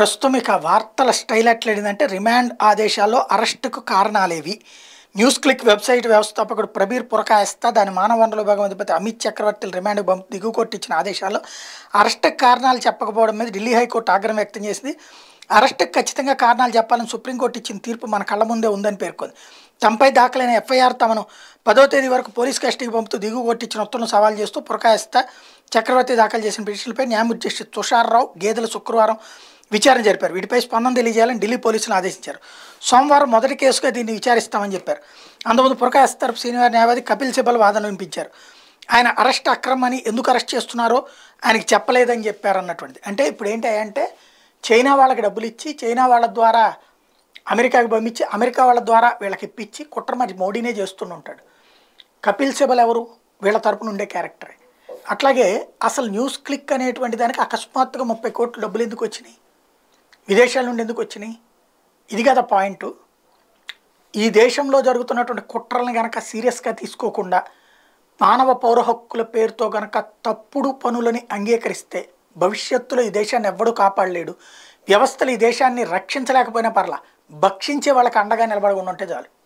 ప్రస్తుతం ఇక వార్తల స్టైల్ ఎట్లయిందంటే రిమాండ్ ఆదేశాల్లో అరెస్టుకు కారణాలేవి న్యూస్ క్లిక్ వెబ్సైట్ వ్యవస్థాపకుడు ప్రబీర్ పురకాయస్తా దాని మానవ వనరుల విభాగం అధిపతి అమిత్ చక్రవర్తిలు రిమాండ్ దిగుకొట్టించిన ఆదేశాల్లో అరెస్టుకు కారణాలు చెప్పకపోవడం మీద ఢిల్లీ హైకోర్టు ఆగ్రహం వ్యక్తం చేసింది అరెస్టుకు ఖచ్చితంగా కారణాలు చెప్పాలని సుప్రీంకోర్టు ఇచ్చిన తీర్పు మన కళ్ళ ముందే ఉందని పేర్కొంది తమపై దాఖలైన ఎఫ్ఐఆర్ తమను పదో తేదీ వరకు పోలీస్ కస్టడీకి పంపుతూ దిగువ కొట్టించిన ఉత్తర్వులను సవాల్ చేస్తూ పురకాయస్తా చక్రవర్తి దాఖలు చేసిన పిటిషన్లపై న్యాయమూర్తి జస్టిస్ తుషార్రావు గేదెల శుక్రవారం విచారణ జరిపారు వీటిపై స్పందన తెలియజేయాలని ఢిల్లీ పోలీసులను ఆదేశించారు సోమవారం మొదటి కేసుగా దీన్ని విచారిస్తామని చెప్పారు అంతకుముందు పురకాశ్ తరపు సీనియర్ న్యాయవాది కపిల్ సిబ్బల్ వాదన వినిపించారు ఆయన అరెస్ట్ అక్రమని ఎందుకు అరెస్ట్ చేస్తున్నారో ఆయనకి చెప్పలేదని చెప్పారు అన్నటువంటిది అంటే ఇప్పుడు ఏంటి అంటే చైనా వాళ్ళకి డబ్బులు ఇచ్చి చైనా వాళ్ళ ద్వారా అమెరికాకి పంపించి అమెరికా వాళ్ళ ద్వారా వీళ్ళకి ఇప్పించి కుట్ర మరి మోడీనే చేస్తూనే ఉంటాడు కపిల్ సిబల్ ఎవరు వీళ్ళ తరపున ఉండే క్యారెక్టరే అట్లాగే అసలు న్యూస్ క్లిక్ అనేటువంటి దానికి అకస్మాత్తుగా ముప్పై కోట్లు డబ్బులు ఎందుకు వచ్చినాయి విదేశాల నుండి ఎందుకు వచ్చినాయి ఇది కదా పాయింట్ ఈ దేశంలో జరుగుతున్నటువంటి కుట్రలను కనుక సీరియస్గా తీసుకోకుండా మానవ పౌర హక్కుల పేరుతో గనక తప్పుడు పనులని అంగీకరిస్తే భవిష్యత్తులో ఈ దేశాన్ని ఎవ్వడూ కాపాడలేడు వ్యవస్థలు ఈ దేశాన్ని రక్షించలేకపోయినా పర్లా భక్షించే వాళ్ళకి అండగా నిలబడి ఉంటే చాలు